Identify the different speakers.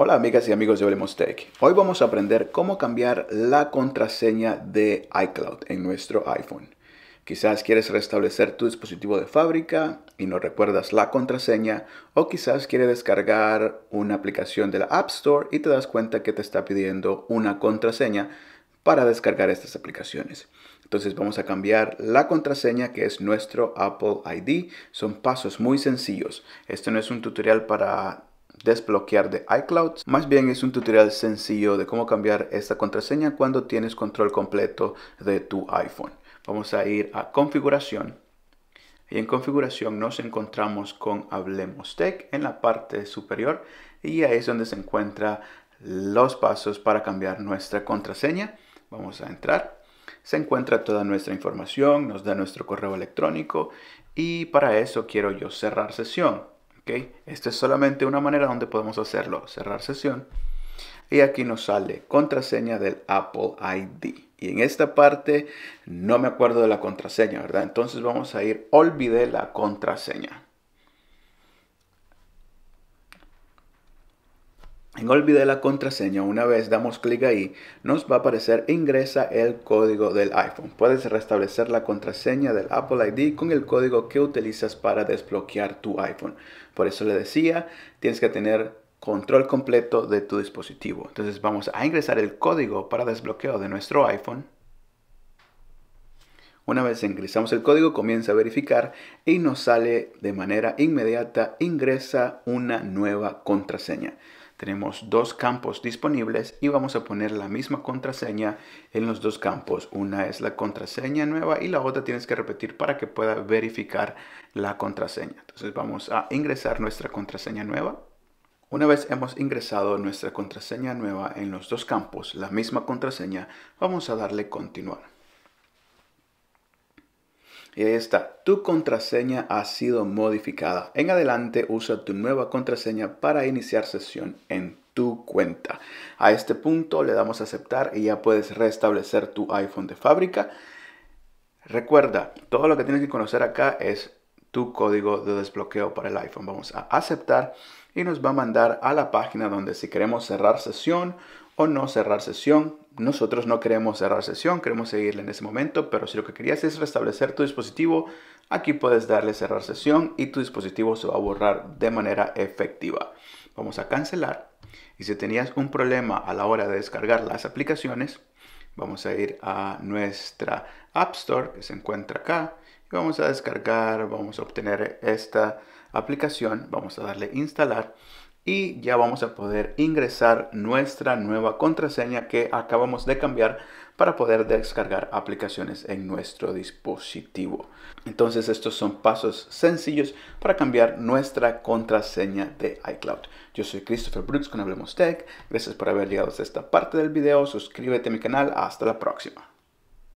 Speaker 1: Hola amigas y amigos de Tech. Hoy vamos a aprender cómo cambiar la contraseña de iCloud en nuestro iPhone. Quizás quieres restablecer tu dispositivo de fábrica y no recuerdas la contraseña o quizás quieres descargar una aplicación de la App Store y te das cuenta que te está pidiendo una contraseña para descargar estas aplicaciones. Entonces vamos a cambiar la contraseña que es nuestro Apple ID. Son pasos muy sencillos. Este no es un tutorial para desbloquear de iCloud. Más bien es un tutorial sencillo de cómo cambiar esta contraseña cuando tienes control completo de tu iPhone. Vamos a ir a configuración. Y en configuración nos encontramos con Hablemos Tech en la parte superior y ahí es donde se encuentran los pasos para cambiar nuestra contraseña. Vamos a entrar. Se encuentra toda nuestra información, nos da nuestro correo electrónico y para eso quiero yo cerrar sesión. ¿okay? Esta es solamente una manera donde podemos hacerlo. Cerrar sesión. Y aquí nos sale contraseña del Apple ID. Y en esta parte no me acuerdo de la contraseña, ¿verdad? Entonces vamos a ir, olvidé la contraseña. En Olvide la contraseña, una vez damos clic ahí, nos va a aparecer ingresa el código del iPhone. Puedes restablecer la contraseña del Apple ID con el código que utilizas para desbloquear tu iPhone. Por eso le decía, tienes que tener control completo de tu dispositivo. Entonces vamos a ingresar el código para desbloqueo de nuestro iPhone. Una vez ingresamos el código, comienza a verificar y nos sale de manera inmediata, ingresa una nueva contraseña tenemos dos campos disponibles y vamos a poner la misma contraseña en los dos campos. Una es la contraseña nueva y la otra tienes que repetir para que pueda verificar la contraseña. Entonces vamos a ingresar nuestra contraseña nueva. Una vez hemos ingresado nuestra contraseña nueva en los dos campos, la misma contraseña, vamos a darle continuar. Y ahí está, tu contraseña ha sido modificada. En adelante usa tu nueva contraseña para iniciar sesión en tu cuenta. A este punto le damos a aceptar y ya puedes restablecer tu iPhone de fábrica. Recuerda, todo lo que tienes que conocer acá es tu código de desbloqueo para el iPhone. Vamos a aceptar y nos va a mandar a la página donde si queremos cerrar sesión o no cerrar sesión. Nosotros no queremos cerrar sesión, queremos seguirle en ese momento, pero si lo que querías es restablecer tu dispositivo, aquí puedes darle cerrar sesión y tu dispositivo se va a borrar de manera efectiva. Vamos a cancelar y si tenías un problema a la hora de descargar las aplicaciones, vamos a ir a nuestra App Store que se encuentra acá vamos a descargar, vamos a obtener esta aplicación, vamos a darle instalar y ya vamos a poder ingresar nuestra nueva contraseña que acabamos de cambiar para poder descargar aplicaciones en nuestro dispositivo. Entonces estos son pasos sencillos para cambiar nuestra contraseña de iCloud. Yo soy Christopher Brooks con Hablemos Tech. Gracias por haber llegado hasta esta parte del video. Suscríbete a mi canal. Hasta la próxima.